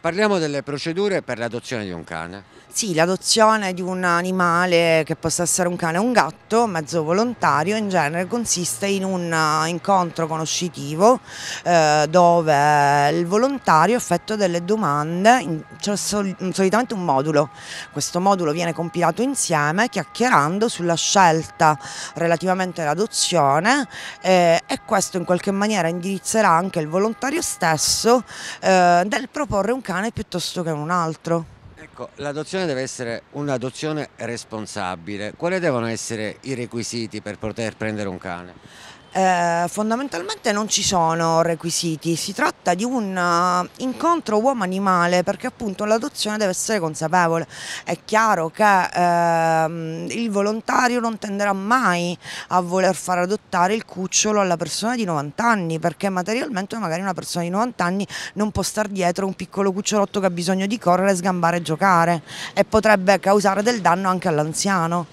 Parliamo delle procedure per l'adozione di un cane. Sì, l'adozione di un animale che possa essere un cane o un gatto, mezzo volontario, in genere consiste in un eh, incontro conoscitivo eh, dove il volontario effettua delle domande, c'è cioè sol solitamente un modulo. Questo modulo viene compilato insieme chiacchierando sulla scelta relativamente all'adozione eh, e questo in qualche maniera indirizzerà anche il volontario stesso eh, del proporre un cane piuttosto che un altro. Ecco, l'adozione deve essere un'adozione responsabile. Quali devono essere i requisiti per poter prendere un cane? eh, fondamentalmente non ci sono requisiti, si tratta di un eh, incontro uomo-animale perché appunto l'adozione deve essere consapevole. È chiaro che ehm, il volontario non tenderà mai a voler far adottare il cucciolo alla persona di 90 anni perché materialmente magari una persona di 90 anni non può star dietro un piccolo cucciolotto che ha bisogno di correre, sgambare e giocare e potrebbe causare del danno anche all'anziano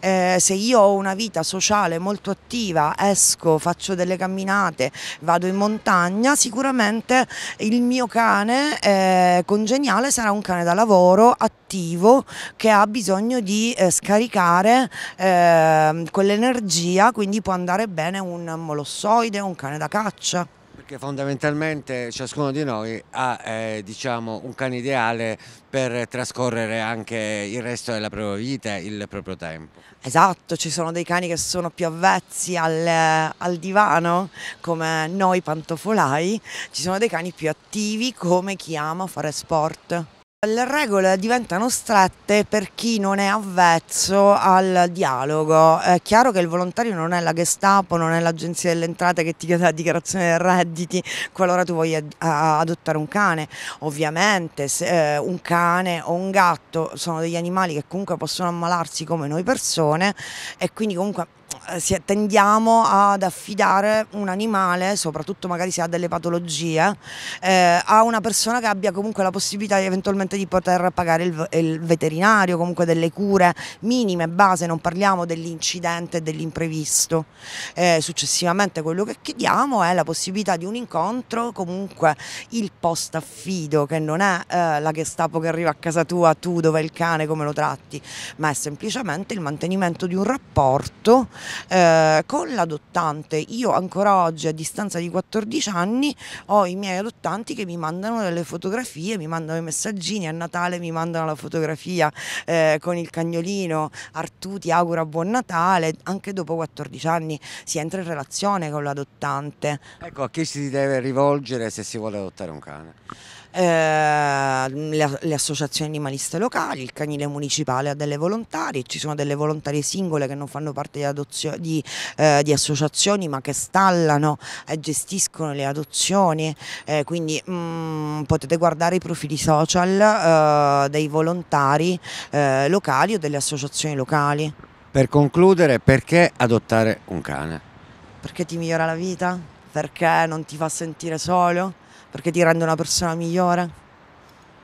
eh, se io ho una vita sociale molto attiva, esco, faccio delle camminate, vado in montagna, sicuramente il mio cane eh, congeniale sarà un cane da lavoro attivo che ha bisogno di eh, scaricare ehm, quell'energia, quindi può andare bene un molossoide, un cane da caccia. Perché fondamentalmente ciascuno di noi ha eh, diciamo, un cane ideale per trascorrere anche il resto della propria vita, il proprio tempo. Esatto, ci sono dei cani che sono più avvezzi al, al divano, come noi pantofolai, ci sono dei cani più attivi come chi ama fare sport. Le regole diventano strette per chi non è avvezzo al dialogo. È chiaro che il volontario non è la Gestapo, non è l'agenzia delle entrate che ti chiede la dichiarazione dei redditi qualora tu voglia adottare un cane. Ovviamente se, eh, un cane o un gatto sono degli animali che comunque possono ammalarsi come noi persone e quindi comunque eh, si, tendiamo ad affidare un animale, soprattutto magari se ha delle patologie, eh, a una persona che abbia comunque la possibilità eventualmente di poter pagare il, il veterinario, comunque delle cure minime, base, non parliamo dell'incidente e dell'imprevisto. Eh, successivamente quello che chiediamo è la possibilità di un incontro, comunque il post affido, che non è eh, la Gestapo che arriva a casa tua, tu dove è il cane, come lo tratti, ma è semplicemente il mantenimento di un rapporto eh, con l'adottante. Io ancora oggi a distanza di 14 anni ho i miei adottanti che mi mandano delle fotografie, mi mandano i messaggini, a Natale mi mandano la fotografia eh, con il cagnolino, Artù ti augura buon Natale, anche dopo 14 anni si entra in relazione con l'adottante. Ecco, a chi si deve rivolgere se si vuole adottare un cane? Ehm, le, le, associazioni animaliste locali, il canile municipale ha delle volontarie, ci sono delle volontarie singole che non fanno parte di, di, eh, di associazioni ma che stallano e gestiscono le adozioni, eh, quindi mh, mm, potete guardare i profili social eh, dei volontari eh, locali o delle associazioni locali. Per concludere, perché adottare un cane? Perché ti migliora la vita? Perché non ti fa sentire solo? perché ti rende una persona migliore.